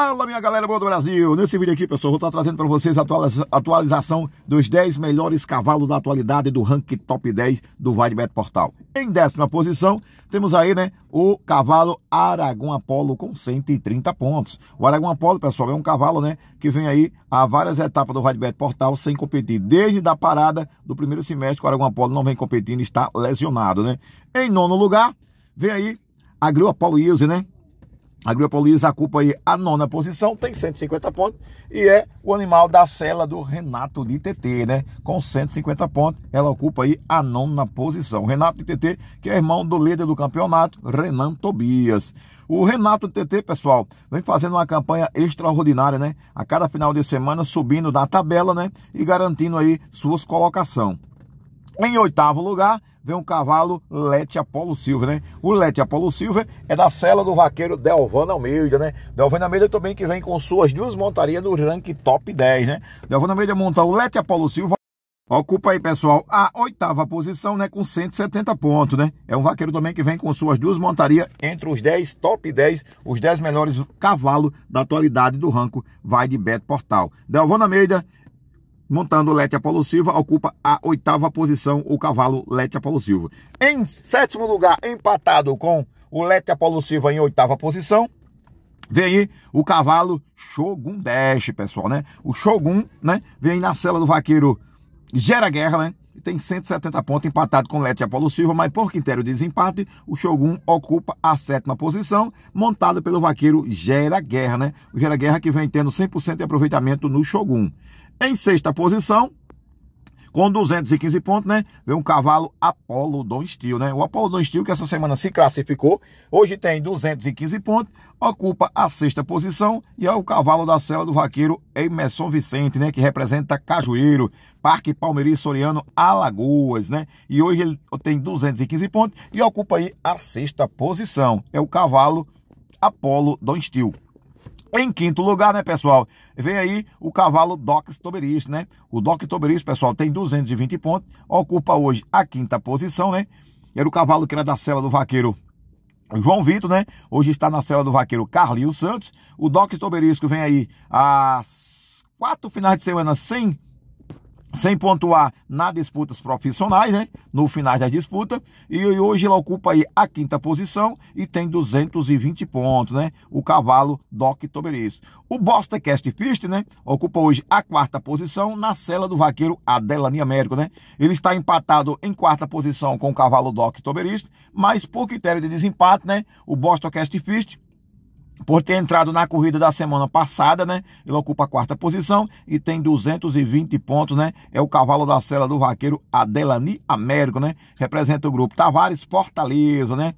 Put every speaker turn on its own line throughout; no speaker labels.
Fala, minha galera boa do Brasil! Nesse vídeo aqui, pessoal, vou estar trazendo para vocês a atualização dos 10 melhores cavalos da atualidade do ranking top 10 do Vaidbet Portal. Em décima posição, temos aí, né, o cavalo Aragão Apolo com 130 pontos. O Aragão Apolo, pessoal, é um cavalo, né, que vem aí a várias etapas do Vaidbet Portal sem competir. Desde da parada do primeiro semestre, o Aragão Apolo não vem competindo, está lesionado, né? Em nono lugar, vem aí a Grua Apolo Easy, né? A Agriopolis ocupa aí a nona posição, tem 150 pontos e é o animal da cela do Renato de TT, né? Com 150 pontos, ela ocupa aí a nona posição. Renato de TT, que é irmão do líder do campeonato, Renan Tobias. O Renato de TT, pessoal, vem fazendo uma campanha extraordinária, né? A cada final de semana subindo na tabela, né? E garantindo aí suas colocações. Em oitavo lugar, vem um cavalo Lete Apolo Silva, né? O Lete Apolo Silva é da cela do vaqueiro Delvana Almeida, né? Delvana Almeida também que vem com suas duas montarias no ranking top 10, né? Delvana Almeida monta o Lete Apolo Silva. Ocupa aí, pessoal, a oitava posição, né? Com 170 pontos, né? É um vaqueiro também que vem com suas duas montarias entre os 10, top 10, os 10 melhores cavalos da atualidade do ranco Vai de Beto Portal. Delvana Meida montando o Lete Apolo Silva, ocupa a oitava posição o cavalo Lete Apolo Silva. Em sétimo lugar, empatado com o Lete Apolo Silva em oitava posição, vem aí o cavalo Shogun Dash, pessoal, né? O Shogun, né? Vem na cela do vaqueiro Gera Guerra, né? tem 170 pontos, empatado com Leti Apolo Silva, mas por critério de desempate, o Shogun ocupa a sétima posição, montado pelo vaqueiro Gera Guerra, né? O Gera Guerra que vem tendo 100% de aproveitamento no Shogun. Em sexta posição, com 215 pontos, né? Vem um cavalo Apollo Don Steel, né? O Apollo Don Steel que essa semana se classificou, hoje tem 215 pontos, ocupa a sexta posição e é o cavalo da cela do vaqueiro Emerson Vicente, né? Que representa Cajueiro, Parque Palmeiras Soriano, Alagoas, né? E hoje ele tem 215 pontos e ocupa aí a sexta posição. É o cavalo Apollo Don Steel. Em quinto lugar, né, pessoal, vem aí o cavalo Doc Toberis, né? O Doc Toberis, pessoal, tem 220 pontos, ocupa hoje a quinta posição, né? Era o cavalo que era da cela do vaqueiro João Vitor, né? Hoje está na cela do vaqueiro Carlinhos Santos. O Doc Toberisco vem aí há quatro finais de semana sem sem pontuar na disputas profissionais, né? No final da disputa. E hoje ele ocupa aí a quinta posição e tem 220 pontos, né? O cavalo Doc Toberiço. O Boston Cast Fist, né? Ocupa hoje a quarta posição na cela do vaqueiro Adelani Américo, né? Ele está empatado em quarta posição com o cavalo Doc Toberiço, mas por critério de desempate, né? O Boston Cast Fist por ter entrado na corrida da semana passada, né? Ele ocupa a quarta posição e tem 220 pontos, né? É o cavalo da cela do vaqueiro Adelani Américo, né? Representa o grupo Tavares Fortaleza, né?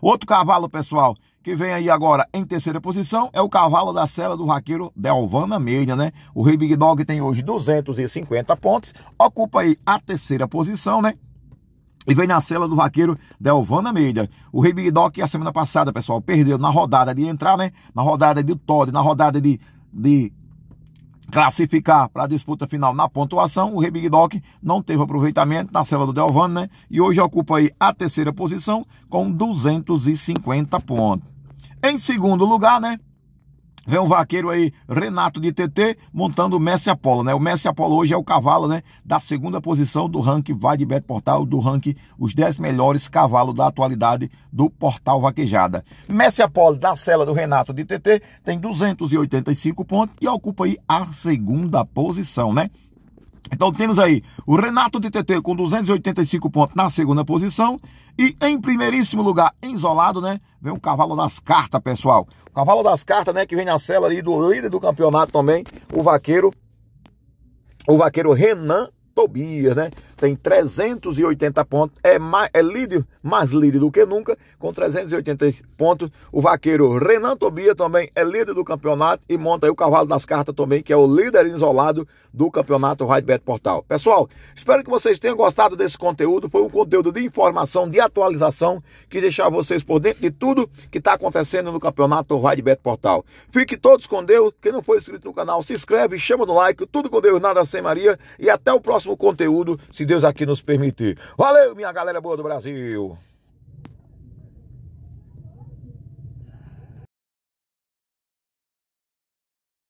Outro cavalo, pessoal, que vem aí agora em terceira posição é o cavalo da cela do vaqueiro Delvana Meia, né? O Rei Big Dog tem hoje 250 pontos, ocupa aí a terceira posição, né? E vem na cela do vaqueiro Delvana Meida. O Rei Big Doc, a semana passada, pessoal, perdeu na rodada de entrar, né? Na rodada de Todd, na rodada de, de classificar para a disputa final na pontuação. O Rei Big Doc não teve aproveitamento na cela do Delvana, né? E hoje ocupa aí a terceira posição com 250 pontos. Em segundo lugar, né? Vem um vaqueiro aí, Renato de TT, montando o Messi Apollo, né? O Messi Apollo hoje é o cavalo, né? Da segunda posição do ranking Beto Portal, do ranking os 10 melhores cavalos da atualidade do Portal Vaquejada. Messi Apollo, da cela do Renato de TT, tem 285 pontos e ocupa aí a segunda posição, né? Então temos aí o Renato de TT com 285 pontos na segunda posição. E em primeiríssimo lugar, isolado, né? Vem o cavalo das cartas, pessoal. O cavalo das cartas, né? Que vem na cela ali do líder do campeonato também, o vaqueiro. O vaqueiro Renan Tobias, né? Tem 380 pontos, é, mais, é líder, mais líder do que nunca, com 380 pontos. O vaqueiro Renan Tobias também é líder do campeonato e monta aí o cavalo das cartas também, que é o líder isolado do campeonato Raidbet Portal. Pessoal, espero que vocês tenham gostado desse conteúdo. Foi um conteúdo de informação, de atualização, que deixar vocês por dentro de tudo que está acontecendo no campeonato Raidbet Portal. Fique todos com Deus. Quem não for inscrito no canal, se inscreve, chama no like. Tudo com Deus, nada sem Maria. E até o próximo conteúdo, se Deus aqui nos permitir. Valeu, minha galera boa do Brasil!